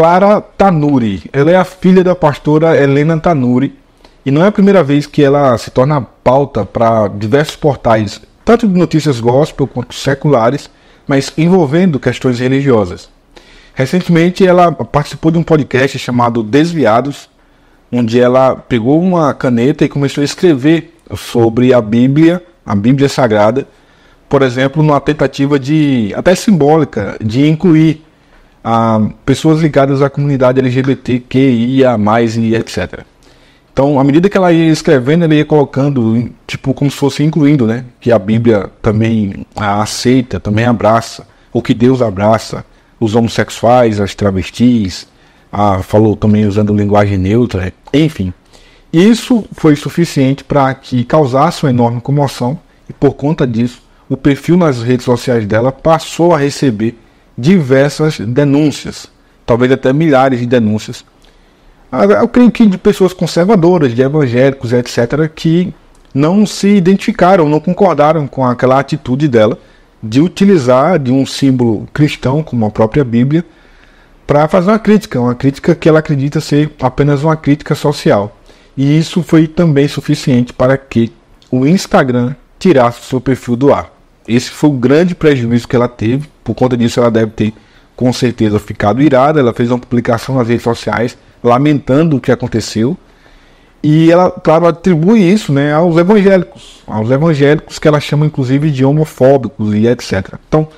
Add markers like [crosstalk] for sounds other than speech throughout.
Clara Tanuri. Ela é a filha da pastora Helena Tanuri. E não é a primeira vez que ela se torna pauta para diversos portais, tanto de notícias gospel quanto seculares, mas envolvendo questões religiosas. Recentemente, ela participou de um podcast chamado Desviados, onde ela pegou uma caneta e começou a escrever sobre a Bíblia, a Bíblia Sagrada, por exemplo, numa tentativa de, até simbólica, de incluir a pessoas ligadas à comunidade LGBTQIA+, e etc. Então, à medida que ela ia escrevendo, ela ia colocando, tipo, como se fosse incluindo, né? Que a Bíblia também aceita, também abraça, ou que Deus abraça os homossexuais, as travestis, a, falou também usando linguagem neutra, enfim. Isso foi suficiente para que causasse uma enorme comoção, e por conta disso, o perfil nas redes sociais dela passou a receber diversas denúncias, talvez até milhares de denúncias. Eu é creio que de pessoas conservadoras, de evangélicos, etc., que não se identificaram, não concordaram com aquela atitude dela de utilizar de um símbolo cristão, como a própria Bíblia, para fazer uma crítica, uma crítica que ela acredita ser apenas uma crítica social. E isso foi também suficiente para que o Instagram tirasse o seu perfil do ar. Esse foi o grande prejuízo que ela teve. Por conta disso, ela deve ter com certeza ficado irada. Ela fez uma publicação nas redes sociais lamentando o que aconteceu. E ela, claro, atribui isso né, aos evangélicos, aos evangélicos que ela chama inclusive de homofóbicos e etc. Então,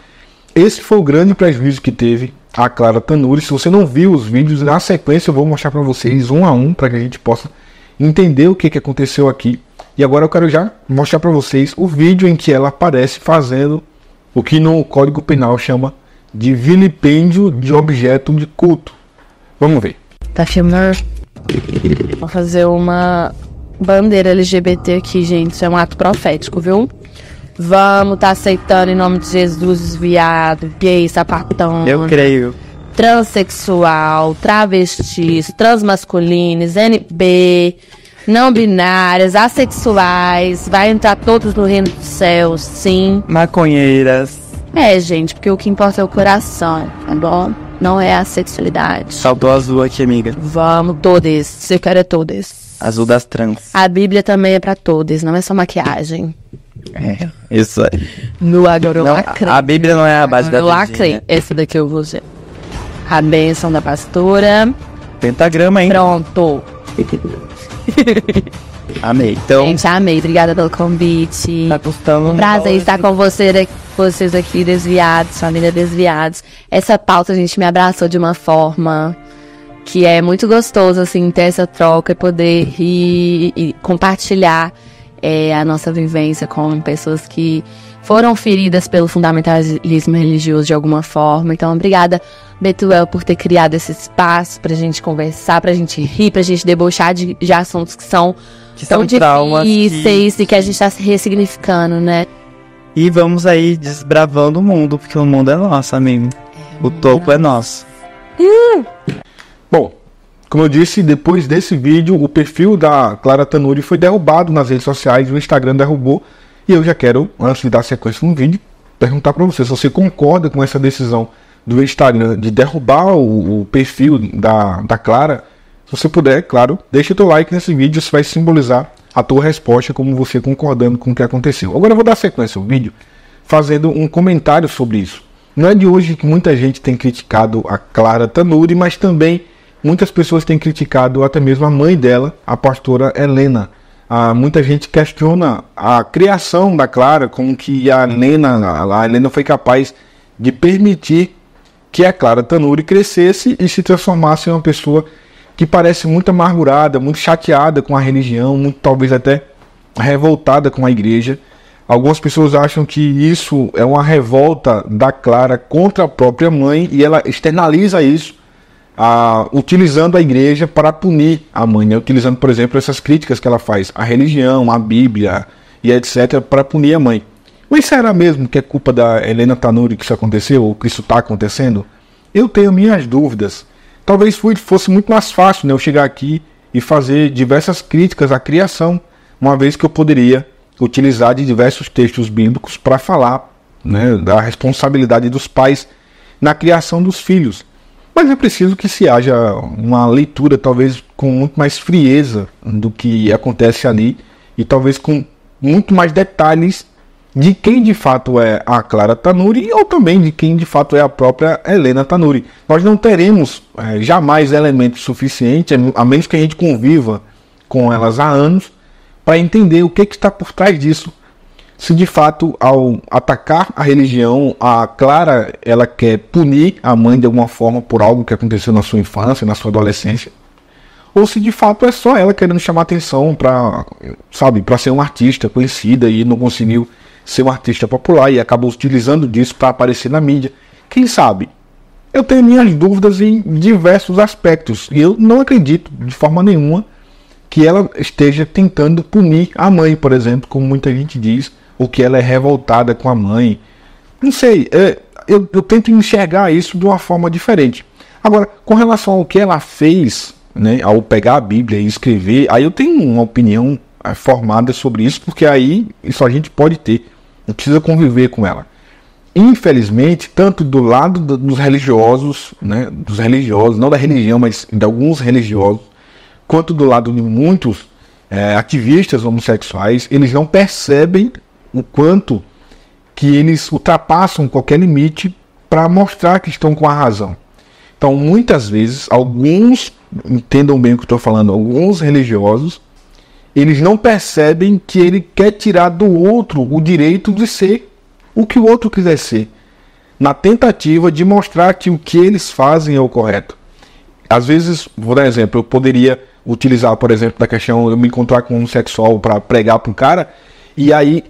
esse foi o grande prejuízo que teve a Clara Tanuri. Se você não viu os vídeos, na sequência eu vou mostrar para vocês um a um para que a gente possa entender o que, que aconteceu aqui e agora eu quero já mostrar para vocês o vídeo em que ela aparece fazendo o que no Código Penal chama de vilipêndio de objeto de culto. Vamos ver. Tá filmando? Vou fazer uma bandeira LGBT aqui, gente. Isso é um ato profético, viu? Vamos tá aceitando em nome de Jesus, viado, gay, sapatão. Eu creio. Transsexual, travestis, transmasculines, NB, não binárias, assexuais, vai entrar todos no reino dos céus, sim. Maconheiras. É, gente, porque o que importa é o coração, tá bom? Não é a sexualidade. Saltou azul aqui, amiga. Vamos, todas. Se eu quero é todas. Azul das trans. A Bíblia também é para todas, não é só maquiagem. É, isso aí. No agora não, A Bíblia não é a base agora da Bíblia. No Né? Essa daqui eu vou usar. A bênção da pastora. Pentagrama, hein? Pronto. [laughs] Amei. Então. Gente, amei. Obrigada pelo convite. Tá gostando? Um prazer estar né? com você, vocês aqui, desviados, família desviados. Essa pauta a gente me abraçou de uma forma que é muito gostoso, assim, ter essa troca e poder rir e compartilhar é, a nossa vivência com pessoas que foram feridas pelo fundamentalismo religioso de alguma forma. Então, obrigada, Betuel, por ter criado esse espaço pra gente conversar, pra gente rir, pra gente debochar de, de assuntos que são, que são traumas difíceis que... e que a gente tá se ressignificando, né? E vamos aí desbravando o mundo, porque o mundo é nosso, amigo. É o topo é nosso. Hum! Bom, como eu disse, depois desse vídeo, o perfil da Clara Tanuri foi derrubado nas redes sociais, o Instagram derrubou e eu já quero, antes de dar sequência no vídeo, perguntar para você se você concorda com essa decisão do Instagram de derrubar o, o perfil da, da Clara. Se você puder, claro, deixa teu like nesse vídeo, isso vai simbolizar a tua resposta como você concordando com o que aconteceu. Agora eu vou dar sequência ao vídeo fazendo um comentário sobre isso. Não é de hoje que muita gente tem criticado a Clara Tanuri, mas também muitas pessoas têm criticado até mesmo a mãe dela, a pastora Helena ah, muita gente questiona a criação da Clara, como que a Nena, a Helena foi capaz de permitir que a Clara Tanuri crescesse e se transformasse em uma pessoa que parece muito amargurada, muito chateada com a religião, muito talvez até revoltada com a igreja. Algumas pessoas acham que isso é uma revolta da Clara contra a própria mãe e ela externaliza isso a, utilizando a igreja para punir a mãe, né? utilizando, por exemplo, essas críticas que ela faz à religião, à Bíblia e etc., para punir a mãe. Mas será mesmo que é culpa da Helena Tanuri que isso aconteceu, ou que isso está acontecendo? Eu tenho minhas dúvidas. Talvez fosse muito mais fácil né, eu chegar aqui e fazer diversas críticas à criação, uma vez que eu poderia utilizar de diversos textos bíblicos para falar né, da responsabilidade dos pais na criação dos filhos. Mas é preciso que se haja uma leitura, talvez com muito mais frieza do que acontece ali e talvez com muito mais detalhes de quem de fato é a Clara Tanuri ou também de quem de fato é a própria Helena Tanuri. Nós não teremos é, jamais elementos suficientes, a menos que a gente conviva com elas há anos, para entender o que, que está por trás disso se de fato ao atacar a religião, a Clara ela quer punir a mãe de alguma forma por algo que aconteceu na sua infância, na sua adolescência, ou se de fato é só ela querendo chamar atenção para, sabe, para ser uma artista conhecida e não conseguiu ser uma artista popular e acabou utilizando disso para aparecer na mídia. Quem sabe? Eu tenho minhas dúvidas em diversos aspectos e eu não acredito de forma nenhuma que ela esteja tentando punir a mãe, por exemplo, como muita gente diz porque que ela é revoltada com a mãe. Não sei, é, eu, eu tento enxergar isso de uma forma diferente. Agora, com relação ao que ela fez, né, ao pegar a Bíblia e escrever, aí eu tenho uma opinião é, formada sobre isso, porque aí isso a gente pode ter, não precisa conviver com ela. Infelizmente, tanto do lado dos religiosos, né, dos religiosos, não da religião, mas de alguns religiosos, quanto do lado de muitos é, ativistas homossexuais, eles não percebem o quanto que eles ultrapassam qualquer limite para mostrar que estão com a razão. Então, muitas vezes, alguns, entendam bem o que estou falando, alguns religiosos, eles não percebem que ele quer tirar do outro o direito de ser o que o outro quiser ser, na tentativa de mostrar que o que eles fazem é o correto. Às vezes, vou dar um exemplo, eu poderia utilizar, por exemplo, da questão eu me encontrar com um homossexual para pregar para um cara, e aí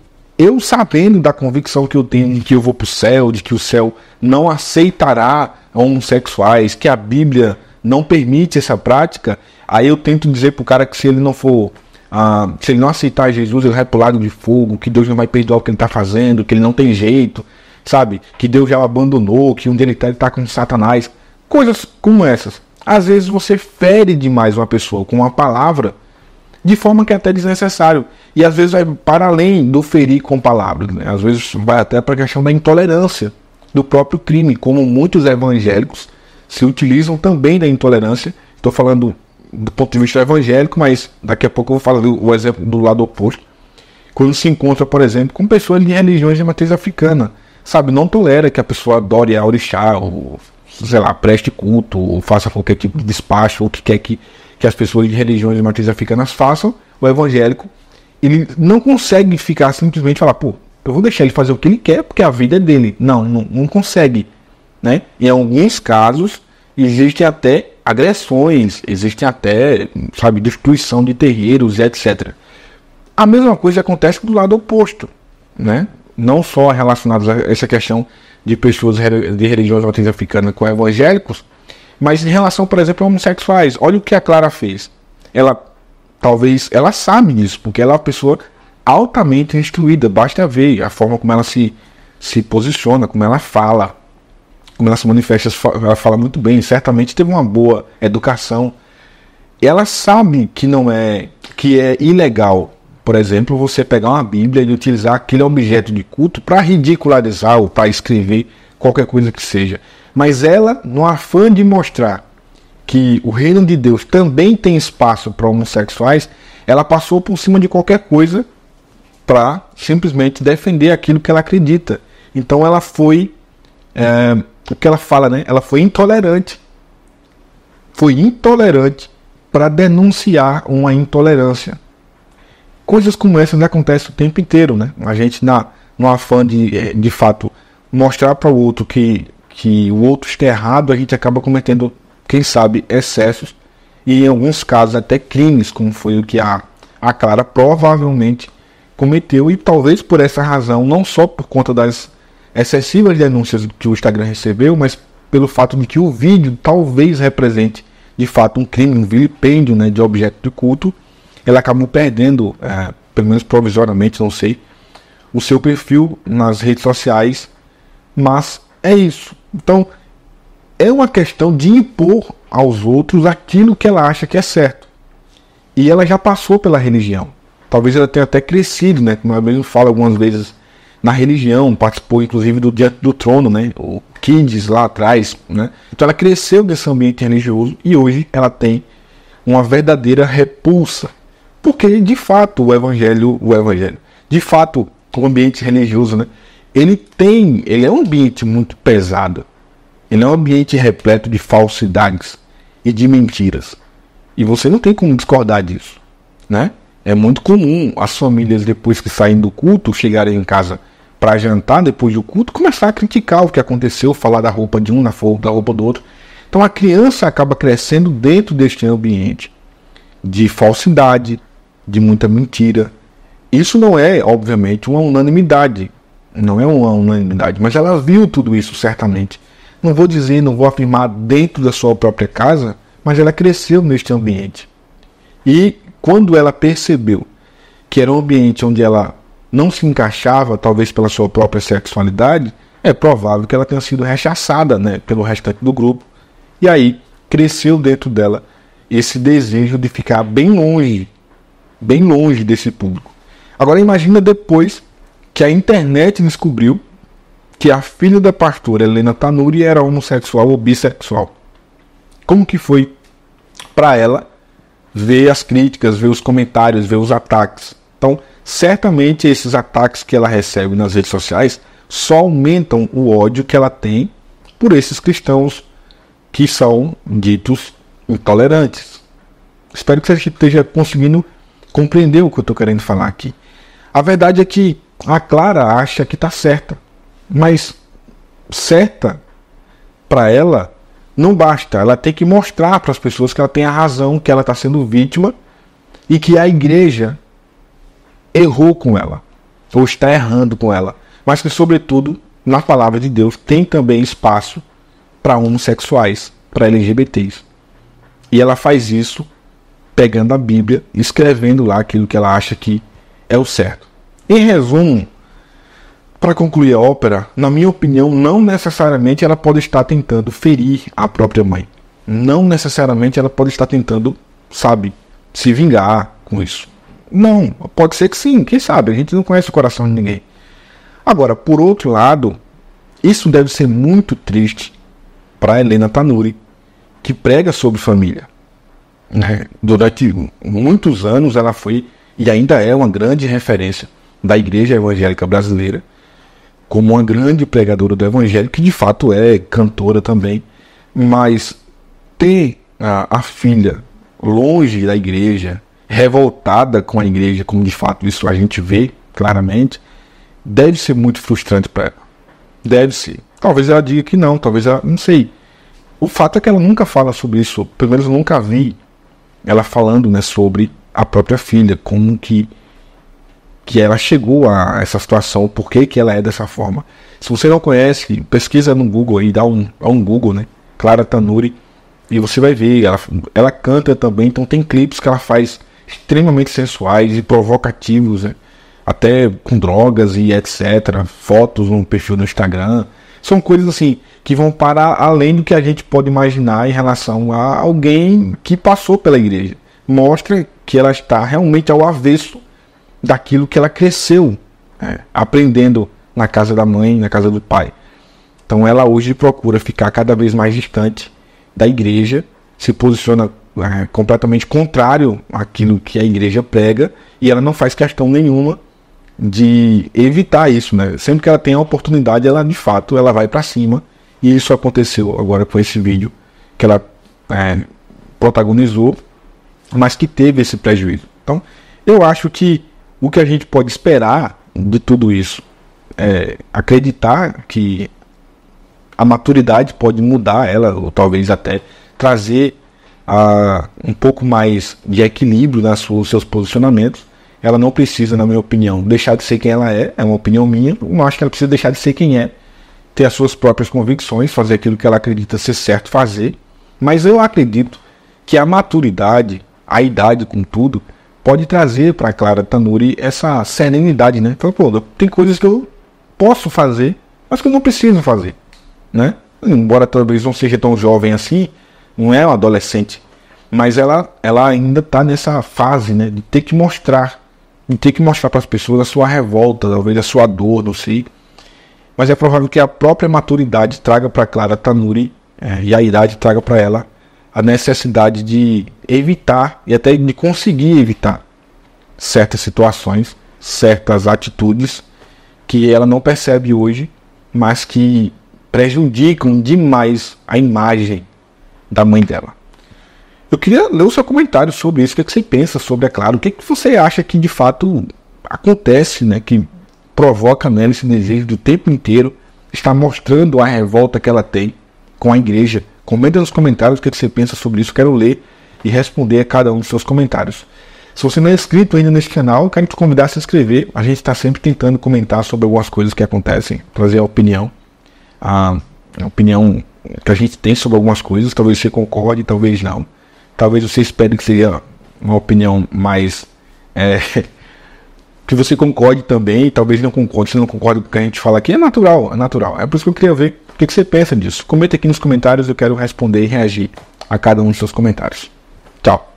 eu sabendo da convicção que eu tenho de que eu vou para o céu, de que o céu não aceitará homossexuais, que a Bíblia não permite essa prática, aí eu tento dizer pro cara que se ele não for, ah, se ele não aceitar Jesus, ele vai pro lago de fogo, que Deus não vai perdoar o que ele tá fazendo, que ele não tem jeito, sabe? Que Deus já o abandonou, que um dia ele tá, ele tá com Satanás. Coisas como essas. Às vezes você fere demais uma pessoa com uma palavra de forma que é até desnecessário. E às vezes vai para além do ferir com palavras, né? às vezes vai até para a questão da intolerância do próprio crime, como muitos evangélicos se utilizam também da intolerância. Estou falando do ponto de vista evangélico, mas daqui a pouco eu vou falar do, o exemplo do lado oposto. Quando se encontra, por exemplo, com pessoas de religiões de matriz africana, sabe, não tolera que a pessoa adore a orixá, ou sei lá, preste culto, ou faça qualquer tipo de despacho, ou o que quer que que as pessoas de religiões e matrizes africanas façam, o evangélico, ele não consegue ficar simplesmente falar, pô, eu vou deixar ele fazer o que ele quer, porque a vida é dele. Não, não, não consegue. Né? Em alguns casos, existem até agressões, existem até, sabe, destruição de terreiros, etc. A mesma coisa acontece do lado oposto, né? Não só relacionados a essa questão de pessoas de religiões africanas com evangélicos, mas em relação, por exemplo, a homossexuais, olha o que a Clara fez. Ela talvez ela sabe disso, porque ela é uma pessoa altamente instruída, basta ver a forma como ela se, se posiciona, como ela fala, como ela se manifesta, ela fala muito bem, certamente teve uma boa educação. Ela sabe que não é que é ilegal, por exemplo, você pegar uma Bíblia e utilizar aquele objeto de culto para ridicularizar ou para escrever qualquer coisa que seja. Mas ela, no afã de mostrar que o reino de Deus também tem espaço para homossexuais, ela passou por cima de qualquer coisa para simplesmente defender aquilo que ela acredita. Então ela foi, é, o que ela fala, né? Ela foi intolerante. Foi intolerante para denunciar uma intolerância. Coisas como essas acontecem o tempo inteiro, né? A gente na no afã de, é, de fato, mostrar para o outro que que o outro está errado, a gente acaba cometendo, quem sabe, excessos e em alguns casos até crimes, como foi o que a, a Clara provavelmente cometeu e talvez por essa razão, não só por conta das excessivas denúncias que o Instagram recebeu, mas pelo fato de que o vídeo talvez represente de fato um crime, um vilipêndio né, de objeto de culto, ela acabou perdendo, é, pelo menos provisoriamente, não sei, o seu perfil nas redes sociais, mas é isso. Então, é uma questão de impor aos outros aquilo que ela acha que é certo. E ela já passou pela religião. Talvez ela tenha até crescido, né? Como ela mesmo fala algumas vezes na religião, participou inclusive do Diante do Trono, né? O Kids lá atrás, né? Então ela cresceu nesse ambiente religioso e hoje ela tem uma verdadeira repulsa. Porque de fato o evangelho, o evangelho, de fato o ambiente religioso, né? ele tem, ele é um ambiente muito pesado. Ele é um ambiente repleto de falsidades e de mentiras. E você não tem como discordar disso, né? É muito comum as famílias depois que saem do culto chegarem em casa para jantar depois do culto começar a criticar o que aconteceu, falar da roupa de um na da roupa do outro. Então a criança acaba crescendo dentro deste ambiente de falsidade, de muita mentira. Isso não é, obviamente, uma unanimidade. Não é uma unanimidade, mas ela viu tudo isso certamente. Não vou dizer, não vou afirmar dentro da sua própria casa, mas ela cresceu neste ambiente. E quando ela percebeu que era um ambiente onde ela não se encaixava, talvez pela sua própria sexualidade, é provável que ela tenha sido rechaçada né, pelo restante do grupo. E aí cresceu dentro dela esse desejo de ficar bem longe, bem longe desse público. Agora imagina depois que a internet descobriu que a filha da pastora Helena Tanuri era homossexual ou bissexual. Como que foi para ela ver as críticas, ver os comentários, ver os ataques? Então, certamente esses ataques que ela recebe nas redes sociais só aumentam o ódio que ela tem por esses cristãos que são ditos intolerantes. Espero que você esteja conseguindo compreender o que eu estou querendo falar aqui. A verdade é que a Clara acha que está certa, mas certa para ela não basta. Ela tem que mostrar para as pessoas que ela tem a razão, que ela está sendo vítima e que a igreja errou com ela, ou está errando com ela. Mas que, sobretudo, na palavra de Deus tem também espaço para homossexuais, para LGBTs. E ela faz isso pegando a Bíblia, escrevendo lá aquilo que ela acha que é o certo. Em resumo, para concluir a ópera, na minha opinião, não necessariamente ela pode estar tentando ferir a própria mãe. Não necessariamente ela pode estar tentando, sabe, se vingar com isso. Não, pode ser que sim, quem sabe? A gente não conhece o coração de ninguém. Agora, por outro lado, isso deve ser muito triste para Helena Tanuri, que prega sobre família. Né? Durante muitos anos ela foi e ainda é uma grande referência da Igreja Evangélica Brasileira, como uma grande pregadora do Evangelho, que de fato é cantora também, mas ter a, a filha longe da igreja, revoltada com a igreja, como de fato isso a gente vê claramente, deve ser muito frustrante para ela. Deve ser. Talvez ela diga que não, talvez ela. não sei. O fato é que ela nunca fala sobre isso, pelo menos eu nunca vi ela falando né, sobre a própria filha, como que que ela chegou a essa situação, por que, que ela é dessa forma. Se você não conhece, pesquisa no Google e dá um, dá um Google, né? Clara Tanuri, e você vai ver. Ela, ela canta também, então tem clipes que ela faz extremamente sensuais e provocativos, né? até com drogas e etc. Fotos no perfil no Instagram. São coisas assim que vão para além do que a gente pode imaginar em relação a alguém que passou pela igreja. Mostra que ela está realmente ao avesso daquilo que ela cresceu é, aprendendo na casa da mãe, na casa do pai. Então ela hoje procura ficar cada vez mais distante da igreja, se posiciona é, completamente contrário àquilo que a igreja prega e ela não faz questão nenhuma de evitar isso, né? Sempre que ela tem a oportunidade, ela de fato ela vai para cima e isso aconteceu agora com esse vídeo que ela é, protagonizou, mas que teve esse prejuízo. Então eu acho que o que a gente pode esperar de tudo isso é acreditar que a maturidade pode mudar ela, ou talvez até trazer a, ah, um pouco mais de equilíbrio nas suas, seus posicionamentos. Ela não precisa, na minha opinião, deixar de ser quem ela é, é uma opinião minha, não acho que ela precisa deixar de ser quem é, ter as suas próprias convicções, fazer aquilo que ela acredita ser certo fazer, mas eu acredito que a maturidade, a idade, contudo, pode trazer para Clara Tanuri essa serenidade, né? Fala, pô, tem coisas que eu posso fazer, mas que eu não preciso fazer, né? Embora talvez não seja tão jovem assim, não é uma adolescente, mas ela, ela ainda está nessa fase, né, de ter que mostrar, de ter que mostrar para as pessoas a sua revolta, talvez a sua dor, não sei. Mas é provável que a própria maturidade traga para Clara Tanuri é, e a idade traga para ela a necessidade de evitar e até de conseguir evitar certas situações, certas atitudes que ela não percebe hoje, mas que prejudicam demais a imagem da mãe dela. Eu queria ler o seu comentário sobre isso, o que, é que você pensa sobre, é claro, o que, é que você acha que de fato acontece, né, que provoca nela esse desejo do tempo inteiro, está mostrando a revolta que ela tem com a igreja, Comenta nos comentários o é que você pensa sobre isso. Quero ler e responder a cada um dos seus comentários. Se você não é inscrito ainda neste canal, quero te convidar a se inscrever. A gente está sempre tentando comentar sobre algumas coisas que acontecem, trazer a opinião, a opinião que a gente tem sobre algumas coisas. Talvez você concorde, talvez não. Talvez você espere que seja uma opinião mais é, [laughs] que você concorde também. Talvez não concorde. Se não concorda com o que a gente fala aqui, é natural, é natural. É por isso que eu queria ver o que, você pensa disso? Comenta aqui nos comentários, eu quero responder e reagir a cada um dos seus comentários. Tchau!